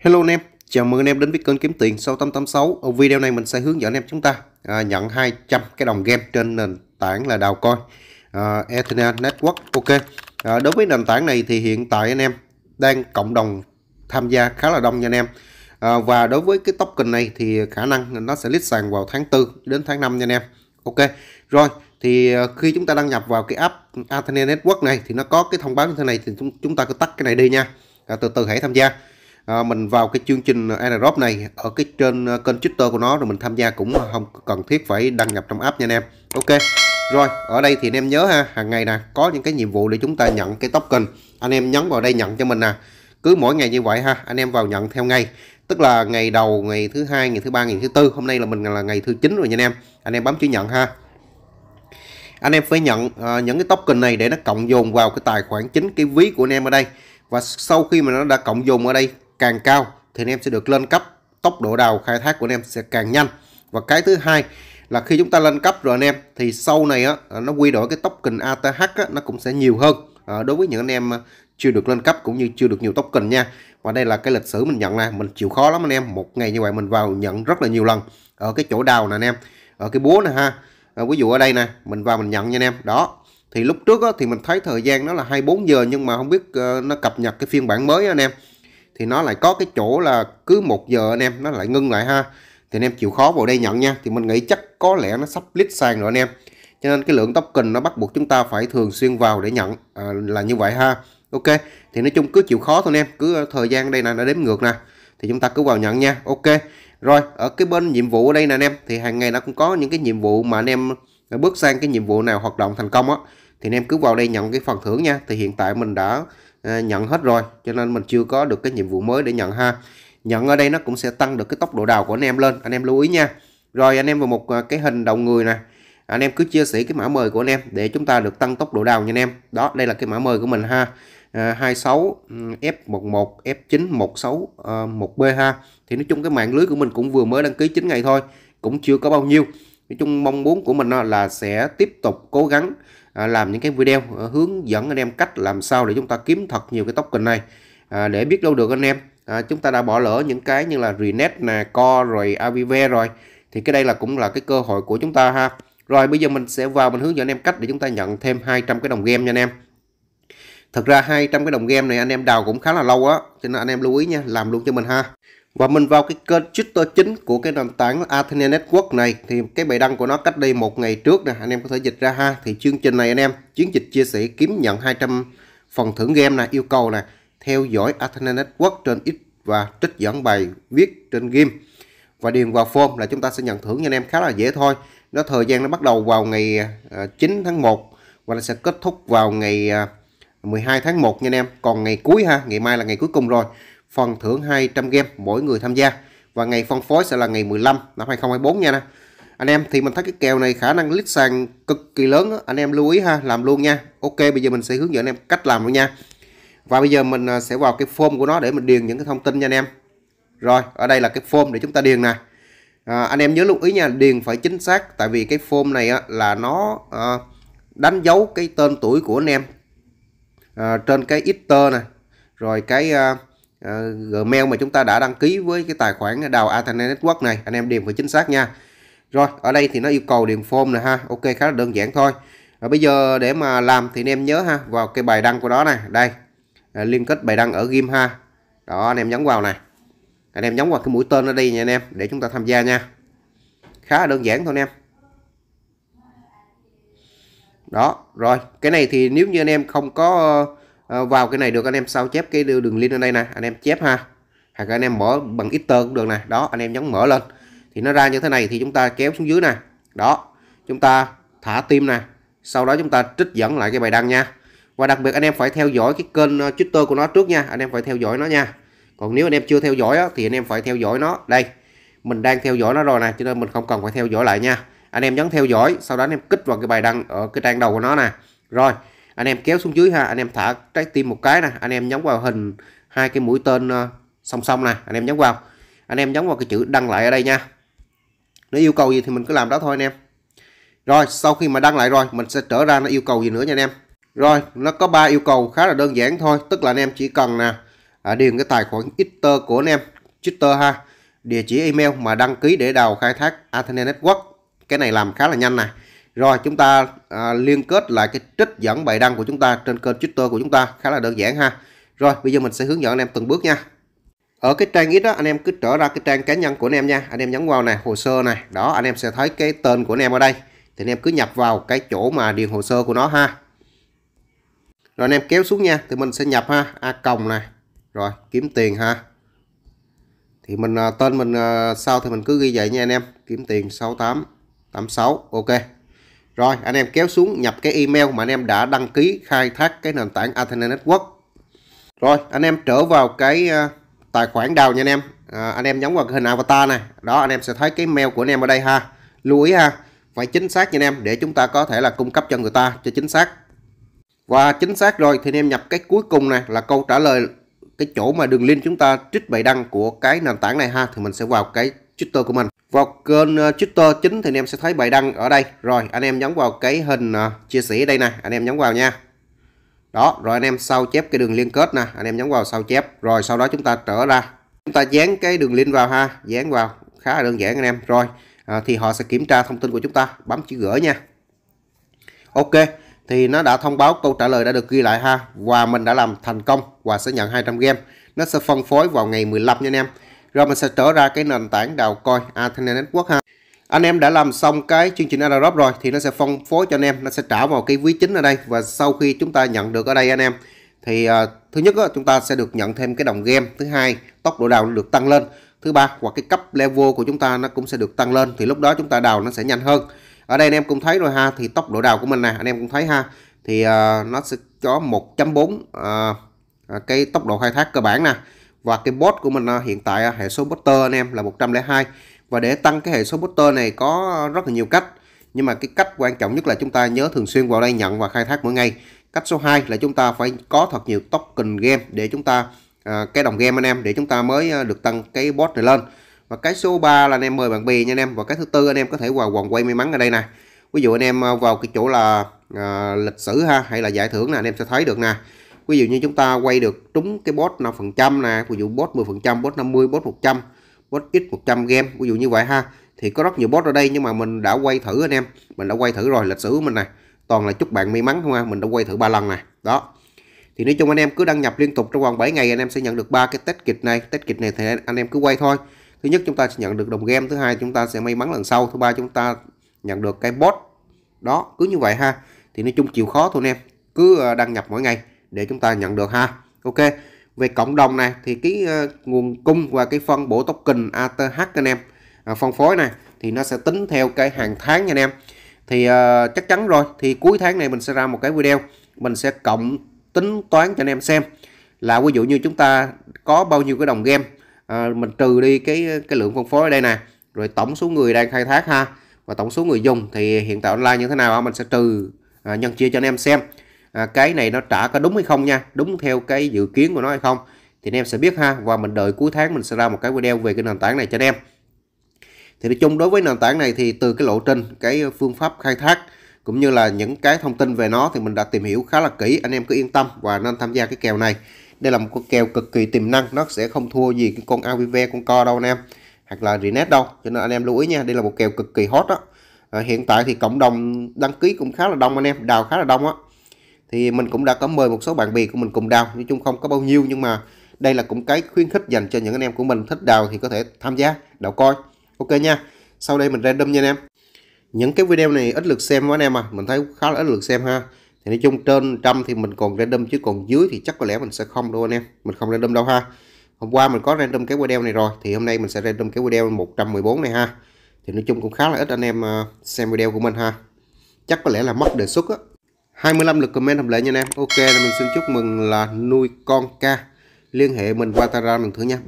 Hello anh em, chào mừng anh em đến với kênh kiếm tiền sau 886. Ở video này mình sẽ hướng dẫn anh em chúng ta à, nhận 200 cái đồng game trên nền tảng là đào coin à, Ethernet Network. Ok. À, đối với nền tảng này thì hiện tại anh em đang cộng đồng tham gia khá là đông nha anh em. À, và đối với cái token này thì khả năng nó sẽ list sàn vào tháng 4 đến tháng 5 nha anh em. Ok. Rồi, thì à, khi chúng ta đăng nhập vào cái app Ethernet Network này thì nó có cái thông báo như thế này thì chúng, chúng ta cứ tắt cái này đi nha. À, từ từ hãy tham gia À, mình vào cái chương trình Aerob này ở cái trên ờ, kênh Twitter của nó rồi mình tham gia cũng không cần thiết phải đăng nhập trong app nha anh em ok rồi ở đây thì anh em nhớ ha hàng ngày nè có những cái nhiệm vụ để chúng ta nhận cái token anh em nhấn vào đây nhận cho mình nè cứ mỗi ngày như vậy ha anh em vào nhận theo ngày tức là ngày đầu ngày thứ hai ngày thứ ba ngày thứ tư hôm nay là mình là ngày thứ chín rồi nha anh em anh em bấm chữ nhận ha anh em phải nhận uh, những cái token này để nó cộng dồn vào cái tài khoản chính cái ví của anh em ở đây và sau khi mà nó đã cộng dồn ở đây càng cao thì anh em sẽ được lên cấp tốc độ đào khai thác của anh em sẽ càng nhanh và cái thứ hai là khi chúng ta lên cấp rồi anh em thì sau này á, nó quy đổi cái token ATH á, nó cũng sẽ nhiều hơn à, đối với những anh em à, chưa được lên cấp cũng như chưa được nhiều token nha và đây là cái lịch sử mình nhận là mình chịu khó lắm anh em một ngày như vậy mình vào nhận rất là nhiều lần ở cái chỗ đào nè anh em ở cái búa nè ha à, ví dụ ở đây nè mình vào mình nhận nha anh em đó thì lúc trước á, thì mình thấy thời gian nó là 24 giờ nhưng mà không biết uh, nó cập nhật cái phiên bản mới anh em thì nó lại có cái chỗ là cứ một giờ anh em nó lại ngưng lại ha thì anh em chịu khó vào đây nhận nha thì mình nghĩ chắc có lẽ nó sắp lít sàn rồi anh em cho nên cái lượng token nó bắt buộc chúng ta phải thường xuyên vào để nhận à, là như vậy ha ok thì nói chung cứ chịu khó thôi anh em cứ ờ, thời gian đây là đã đếm ngược nè thì chúng ta cứ vào nhận nha ok rồi ở cái bên nhiệm vụ ở đây nè anh em thì hàng ngày nó cũng có những cái nhiệm vụ mà anh em ờ, bước sang cái nhiệm vụ nào hoạt động thành công á thì anh em cứ vào đây nhận cái phần thưởng nha thì hiện tại mình đã À, nhận hết rồi cho nên mình chưa có được cái nhiệm vụ mới để nhận ha nhận ở đây nó cũng sẽ tăng được cái tốc độ đào của anh em lên anh em lưu ý nha rồi anh em vào một à, cái hình đầu người nè anh em cứ chia sẻ cái mã mời của anh em để chúng ta được tăng tốc độ đào nha anh em đó đây là cái mã mời của mình ha à, 26 F11 F9 16 à, 1B ha thì nói chung cái mạng lưới của mình cũng vừa mới đăng ký 9 ngày thôi cũng chưa có bao nhiêu nói chung mong muốn của mình à, là sẽ tiếp tục cố gắng à, làm những cái video à, hướng dẫn anh em cách làm sao để chúng ta kiếm thật nhiều cái token này để biết đâu được anh em chúng ta đã bỏ lỡ những cái như là Renet nè Co rồi Avive rồi thì cái đây là cũng là cái cơ hội của chúng ta ha rồi bây giờ mình sẽ vào mình hướng dẫn anh em cách để chúng ta nhận thêm 200 cái đồng game nha anh em thật ra 200 cái đồng game này anh em đào cũng khá là lâu á cho nên anh em lưu ý nha làm luôn cho mình ha và mình vào cái kênh Twitter chính của cái nền tảng Athena Network này thì cái bài đăng của nó cách đây một ngày trước nè anh em có thể dịch ra ha thì chương trình này anh em chiến dịch chia sẻ kiếm nhận 200 phần thưởng game này yêu cầu nè theo dõi Athena Network trên X và trích dẫn bài viết trên game và điền vào form là chúng ta sẽ nhận thưởng nha anh em khá là dễ thôi nó thời gian nó bắt đầu vào ngày 9 à, tháng 1 và nó sẽ kết thúc vào ngày 12 à, tháng 1 nha anh em còn ngày cuối ha ngày mai là ngày cuối cùng rồi phần thưởng 200 game mỗi người tham gia và ngày phân phối sẽ là ngày 15 năm 2024 nha nè anh em thì mình thấy cái kèo này khả năng lít sàn cực kỳ lớn anh em lưu ý ha làm luôn nha ok bây giờ mình sẽ hướng dẫn anh em cách làm luôn nha và bây giờ mình à, sẽ vào cái form của nó để mình điền những cái thông tin nha anh em rồi ở đây là cái form để chúng ta điền nè à, anh em nhớ lưu ý nha điền phải chính xác tại vì cái form này á, là nó à, đánh dấu cái tên tuổi của anh em à, trên cái Twitter này rồi cái à, Ờ, Gmail mà chúng ta đã đăng ký với cái tài khoản đào Athena Network này anh em điền phải chính xác nha rồi ở đây thì nó yêu cầu điền form nè ha ok khá là đơn giản thôi và bây giờ để mà làm thì anh em nhớ ha vào cái bài đăng của đó này đây à, liên kết bài đăng ở game ha đó anh em nhấn vào này anh em nhấn vào cái mũi tên ở đây nha anh em để chúng ta tham gia nha khá là đơn giản thôi anh em đó rồi cái này thì nếu như anh em không có Ờ, vào cái này được anh em sao chép cái đường link ở đây nè anh em chép ha hoặc anh em mở bằng enter cũng được nè đó anh em nhấn mở lên thì nó ra như thế này thì chúng ta kéo xuống dưới nè đó chúng ta thả tim nè sau đó chúng ta trích dẫn lại cái bài đăng nha và đặc biệt anh em phải theo dõi cái kênh ờ, Twitter của nó trước nha anh em phải theo dõi nó nha còn nếu anh em chưa theo dõi á, thì anh em phải theo dõi nó đây mình đang theo dõi nó rồi nè cho nên mình không cần phải theo dõi lại nha anh em nhấn theo dõi sau đó anh em kích vào cái bài đăng ở cái trang đầu của nó nè rồi anh em kéo xuống dưới ha anh em thả trái tim một cái nè anh em nhấn vào hình hai cái mũi tên ờ, song song nè anh em nhấn vào anh em nhấn vào cái chữ đăng lại ở đây nha nó yêu cầu gì thì mình cứ làm đó thôi anh em rồi sau khi mà đăng lại rồi mình sẽ trở ra nó yêu cầu gì nữa nha anh em rồi nó có ba yêu cầu khá là đơn giản thôi tức là anh em chỉ cần nè à, à, điền cái tài khoản Twitter của anh em Twitter ha địa chỉ email mà đăng ký để đào khai thác Athena Network cái này làm khá là nhanh này rồi chúng ta à, liên kết lại cái trích dẫn bài đăng của chúng ta trên kênh Twitter của chúng ta khá là đơn giản ha. Rồi bây giờ mình sẽ hướng dẫn anh em từng bước nha. Ở cái trang ít đó anh em cứ trở ra cái trang cá nhân của anh em nha. Anh em nhấn vào này, hồ sơ này. Đó anh em sẽ thấy cái tên của anh em ở đây. Thì anh em cứ nhập vào cái chỗ mà điền hồ sơ của nó ha. Rồi anh em kéo xuống nha. Thì mình sẽ nhập ha. A còng này. Rồi kiếm tiền ha thì mình à, tên mình à, sau thì mình cứ ghi vậy nha anh em kiếm tiền 6886 ok rồi anh em kéo xuống nhập cái email mà anh em đã đăng ký khai thác cái nền tảng Athena Network. Rồi anh em trở vào cái ờ, tài khoản đầu nha anh em. À, anh em nhấn vào cái hình avatar này. Đó anh em sẽ thấy cái mail của anh em ở đây ha. Lưu ý ha, phải chính xác nha anh em để chúng ta có thể là cung cấp cho người ta cho chính xác. Và chính xác rồi thì anh em nhập cái cuối cùng này là câu trả lời cái chỗ mà đường link chúng ta trích bài đăng của cái nền tảng này ha thì mình sẽ vào cái Twitter của mình. Vào kênh ờ, Twitter chính thì anh em sẽ thấy bài đăng ở đây. Rồi anh em nhấn vào cái hình ờ, chia sẻ đây nè, anh em nhấn vào nha. Đó, rồi anh em sao chép cái đường liên kết nè, anh em nhấn vào sao chép. Rồi sau đó chúng ta trở ra. Chúng ta dán cái đường link vào ha, dán vào. Khá là đơn giản anh em. Rồi à, thì họ sẽ kiểm tra thông tin của chúng ta, bấm chữ gửi nha. Ok, thì nó đã thông báo câu trả lời đã được ghi lại ha và mình đã làm thành công và sẽ nhận 200 game. Nó sẽ phân phối vào ngày 15 nha anh em rồi mình sẽ trở ra cái nền tảng đào coin Athena Network ha anh em đã làm xong cái chương trình Adarop rồi thì nó sẽ phân phối cho anh em nó sẽ trả vào cái ví chính ở đây và sau khi chúng ta nhận được ở đây anh em thì uh, thứ nhất đó, chúng ta sẽ được nhận thêm cái đồng game thứ hai tốc độ đào được tăng lên thứ ba hoặc cái cấp level của chúng ta nó cũng sẽ được tăng lên thì lúc đó chúng ta đào nó sẽ nhanh hơn ở đây anh em cũng thấy rồi ha thì tốc độ đào của mình nè anh em cũng thấy ha thì uh, nó sẽ có 1.4 uh, ờ, cái tốc độ khai thác cơ bản nè và cái bot của mình à, hiện tại à, hệ số botter anh em là 102 và để tăng cái hệ số botter này có rất là nhiều cách nhưng mà cái cách quan trọng nhất là chúng ta nhớ thường xuyên vào đây nhận và khai thác mỗi ngày cách số 2 là chúng ta phải có thật nhiều token game để chúng ta à, cái đồng game anh em để chúng ta mới được tăng cái bot này lên và cái số 3 là anh em mời bạn bè nha anh em và cái thứ tư anh em có thể vào vòng quay may mắn ở đây nè ví dụ anh em vào cái chỗ là à, lịch sử ha hay là giải thưởng là anh em sẽ thấy được nè ví dụ như chúng ta quay được trúng cái bot 5% nè ví dụ bot 10% bot 50 bot 100 bot x 100 game ví dụ như vậy ha thì có rất nhiều bot ở đây nhưng mà mình đã quay thử anh em mình đã quay thử rồi lịch sử của mình này toàn là chúc bạn may mắn không ha mình đã quay thử ba lần này đó thì nói chung anh em cứ đăng nhập liên tục trong vòng 7 ngày anh em sẽ nhận được ba cái test kịch này test kịch này thì anh em cứ quay thôi thứ nhất chúng ta sẽ nhận được đồng game thứ hai chúng ta sẽ may mắn lần sau thứ ba chúng ta nhận được cái bot đó cứ như vậy ha thì nói chung chịu khó thôi anh em cứ ờ, đăng nhập mỗi ngày để chúng ta nhận được ha ok về cộng đồng này thì cái uh, nguồn cung và cái phân bổ token ATH anh em à, phân phối này thì nó sẽ tính theo cái hàng tháng nha anh em thì uh, chắc chắn rồi thì cuối tháng này mình sẽ ra một cái video mình sẽ cộng tính toán cho anh em xem là ví dụ như chúng ta có bao nhiêu cái đồng game à, mình trừ đi cái cái lượng phân phối ở đây nè rồi tổng số người đang khai thác ha và tổng số người dùng thì hiện tại online như thế nào mình sẽ trừ à, nhân chia cho anh em xem à, cái này nó trả có đúng hay không nha đúng theo cái dự kiến của nó hay không thì anh em sẽ biết ha và mình đợi cuối tháng mình sẽ ra một cái video về cái nền tảng này cho anh em thì nói chung đối với nền tảng này thì từ cái lộ trình cái phương pháp khai thác cũng như là những cái thông tin về nó thì mình đã tìm hiểu khá là kỹ anh em cứ yên tâm và nên tham gia cái kèo này đây là một con kèo cực kỳ tiềm năng nó sẽ không thua gì cái con AVV con co đâu anh em hoặc là Renet đâu cho nên anh em lưu ý nha đây là một kèo cực kỳ hot đó à, hiện tại thì cộng đồng đăng ký cũng khá là đông anh em đào khá là đông á thì mình cũng đã có mời một số bạn bè của mình cùng đào nói chung không có bao nhiêu nhưng mà đây là cũng cái khuyến khích dành cho những anh em của mình thích đào thì có thể tham gia đào coi ok nha sau đây mình random nha anh em những cái video này ít lượt xem quá anh em à mình thấy khá là ít lượt xem ha thì nói chung trên trăm thì mình còn random chứ còn dưới thì chắc có lẽ mình sẽ không đâu anh em mình không random đâu ha hôm qua mình có random cái video này rồi thì hôm nay mình sẽ random cái video 114 này ha thì nói chung cũng khá là ít anh em à, xem video của mình ha chắc có lẽ là mất đề xuất á 25 lượt comment hợp lệ nha anh em ok là mình xin chúc mừng là nuôi con ca liên hệ mình qua Tara mình thứ nha